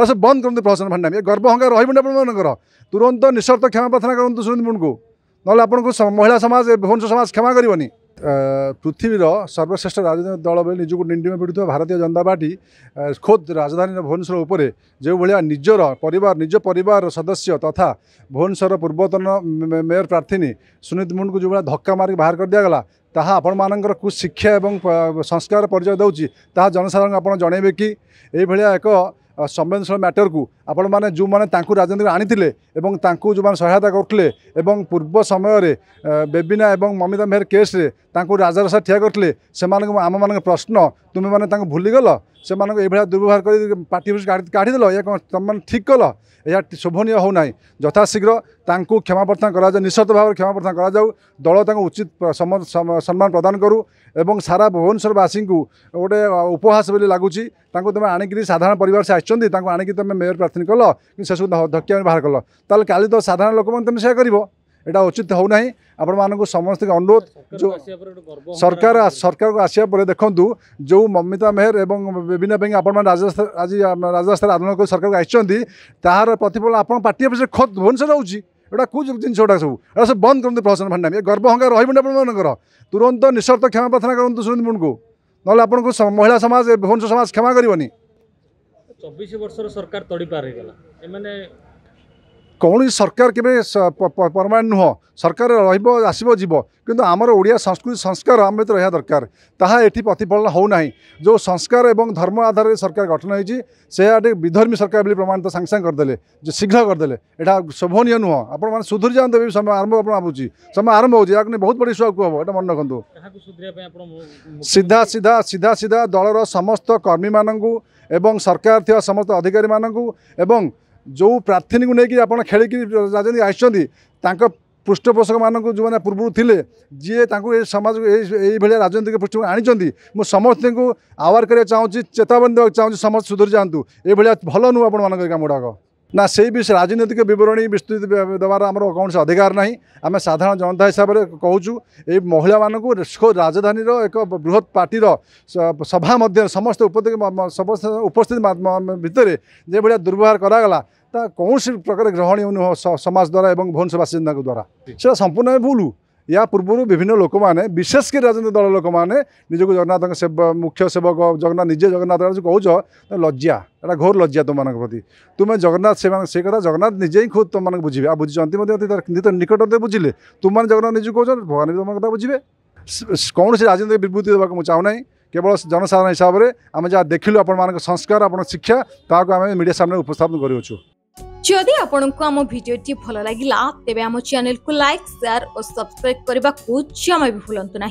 ए सबै बन्द गरी प्रहसन भण्डान गर्भवङ र आउँछ तुरन्त निशर्त क्षमा प्रार्थना कन्सु सुनितु न आप महिला क्षमा सममा पृथ्वी र सर्वश्रेष्ठ राजनीतिक दल निजको निम्ति पिडुवा भारतीय जनता पर्टी खोद राजनी उपरे जे भिया निजर निज परिवार सदस्य तथा भुवन पूर्वतन मेयर प्राथिनी सुनित मुडी जो भए धक्का मि बादिगलापण म शिक्षा एवं संस्कार परिचय देउछ जनसाधारण कि ए एभल एक संवेदनशील मैटर ଆପଣମାନେ ଯେଉଁମାନେ ତାଙ୍କୁ ରାଜନୀତିରେ ଆଣିଥିଲେ ଏବଂ ତାଙ୍କୁ ଯେଉଁମାନେ ସହାୟତା କରୁଥିଲେ ଏବଂ ପୂର୍ବ ସମୟରେ ବେବିନା ଏବଂ ମମିତା ମେହେର କେସ୍ରେ ତାଙ୍କୁ ରାଜରସା ଠିଆ କରିଥିଲେ ସେମାନଙ୍କୁ ଆମମାନଙ୍କ ପ୍ରଶ୍ନ ତୁମେମାନେ ତାଙ୍କୁ ଭୁଲିଗଲ ସେମାନଙ୍କୁ ଏଇଭଳିଆ ଦୁର୍ବ୍ୟବହାର କରି ପାର୍ଟି କାଢ଼ିଦେଲ ଏହା କ'ଣ ତୁମେମାନେ ଠିକ୍ କଲ ଏହା ଶୋଭନୀୟ ହେଉନାହିଁ ଯଥାଶୀଘ୍ର ତାଙ୍କୁ କ୍ଷମା ପ୍ରାର୍ଥନା କରାଯାଉ ନିଃସର୍ତ୍ତ ଭାବରେ କ୍ଷମା ପ୍ରାର୍ଥନା କରାଯାଉ ଦଳ ତାଙ୍କୁ ଉଚିତ ସମ୍ମାନ ପ୍ରଦାନ କରୁ ଏବଂ ସାରା ଭୁବନେଶ୍ୱରବାସୀଙ୍କୁ ଗୋଟେ ଉପହାସ ବୋଲି ଲାଗୁଛି ତାଙ୍କୁ ତୁମେ ଆଣିକିରି ସାଧାରଣ ପରିବାର ସେ ଆସିଛନ୍ତି ତାଙ୍କୁ ଆଣିକି ତୁମେ ମେୟର ପ୍ରାର୍ଥୀ ଶାସନ କଲ କିନ୍ତୁ ସେସବୁ ଧକ୍କିଆଣି ବାହାର କଲ ତାହେଲେ କାଲି ତ ସାଧାରଣ ଲୋକମାନେ ତୁମେ ସେୟା କରିବ ଏଇଟା ଉଚିତ ହେଉନାହିଁ ଆପଣମାନଙ୍କୁ ସମସ୍ତଙ୍କୁ ଅନୁରୋଧ ଯେଉଁ ସରକାର ସରକାରକୁ ଆସିବା ପରେ ଦେଖନ୍ତୁ ଯେଉଁ ମମିତା ମେହେର ଏବଂ ବିଭିନ୍ନ ପାଇଁ ଆପଣମାନେ ଆଜି ରାଜରାସ୍ତାରେ ଆନ୍ଦୋଳନ କରି ସରକାରକୁ ଆସିଛନ୍ତି ତାହାର ପ୍ରତିଫଳ ଆପଣ ପାର୍ଟି ଅଫିସରେ ଖତ୍ ଭୁବନେଶ୍ୱର ରହୁଛି ଏଇଟା କେଉଁ ଜିନିଷ ଗୁଡ଼ା ସବୁ ଏଇଟା ସବୁ ବନ୍ଦ କରନ୍ତୁ ପ୍ରଶାସନ ଭାଣ୍ଡାମୀ ଏ ଗର୍ବ ହଙ୍ଗା ରହିବନି ଆପଣମାନଙ୍କର ତୁରନ୍ତ ନିଃସର୍ତ୍ତ କ୍ଷମା ପ୍ରାର୍ଥନା କରନ୍ତୁ ସୁରେନ୍ଦ୍ର ମୁଣ୍ଡକୁ ନହେଲେ ଆପଣଙ୍କୁ ମହିଳା ସମାଜ ଭୁବନେଶ୍ୱର ସମାଜ କ୍ଷମା କରିବନି चबीश वर्ष सरकार तड़ी पारिगला एम কলি সরকার কিবে পার্মানেন্ট নহ সরকার রইব আসিবো জীব কিন্তু আমরো ওড়িয়া সংস্কৃতি সংস্কার আমিত রইয়া দরকার তাহা এতি প্রতিফলন হো নাই যে সংস্কার এবং ধর্ম আধার সরকার গঠন হইজি সে আডি বিধর্মি সরকারে প্রমাণত সাংসাং করদলে যে শীঘ্র করদলে এটা শোভনীয় নহ आपण सुधुर जान দে সাম আরম্ভ आपण আবুচি সময় আরম্ভ হই যাকনি বহুত বড় সুযোগ হবা এটা মনে রাখন্তু সিধা সিধা সিধা সিধা দলৰ সমস্ত কর্মী মানଙ୍କু এবং সরকার থয়া সমস্ত অধিকারী মানଙ୍କু এবং जो प्रार्थनीको नै आेकि राजनीति आइसक पृष्ठपोषक मनको जो पूर्व राजनैतिक पृष्ठ आनिन्छ म समस्तु आवार गरेको चाहन्छु चेतावनी दे चिज समस्त सुधरी जाँतु एभरिया भनौँ नुन गुडाक नस राजनैतिक बरणी विस्तृति दबारम से अधिकार नै आमे साधारण जनता हिसाबले कि महिला म राजधानी र एक बृहत् सभा समस्त उप सम उपस्थिति भित्र यभर्वार गरागला তা কোনসি প্রকার গ্রহণী অনুভব সমাজ দ্বারা এবং ভোনসবাসী জনতা দ্বারা সর সম্পূর্ণ ভুলু ইয়া পূর্বৰ বিভিন্ন লোকমানে বিশেষকৈ ৰাজনৈতিক দলৰ লোকমানে নিজক জগনাদৰ মুখ্য সেবক জগনা নিজয়ে জগনাদৰ কওছো ত লজ্জা এটা গৰ লজ্জা তোমানক প্ৰতি তুমি জগনাদ সেৱা সে কৰা জগনাদ নিজেই খোদ তোমানক বুজিবা বুজি জানতি মই তেতিয়া নিকটৰতে বুজিলৈ তোমান জগনা নিজক কওছো ভগবানই তোমাক বুজিবে কোনসি ৰাজনৈতিক বিভৃতিৰ বাবে মই চাও নাই কেৱল জনসাধাৰণৰ হিচাপে আমি যা দেখিলে আপোন মানৰ সংস্কৃতি আপোনাৰ শিক্ষা তাৰক আমি মিডিয়াৰ সামনে উপস্থাপন কৰিছো যদি আপনার আমার ভিডিওটি ভালো লাগিলা তবে আমার চ্যানেল কু লাইক শেয়ার ও সবসক্রাইব করা জমা বি ভুলতু না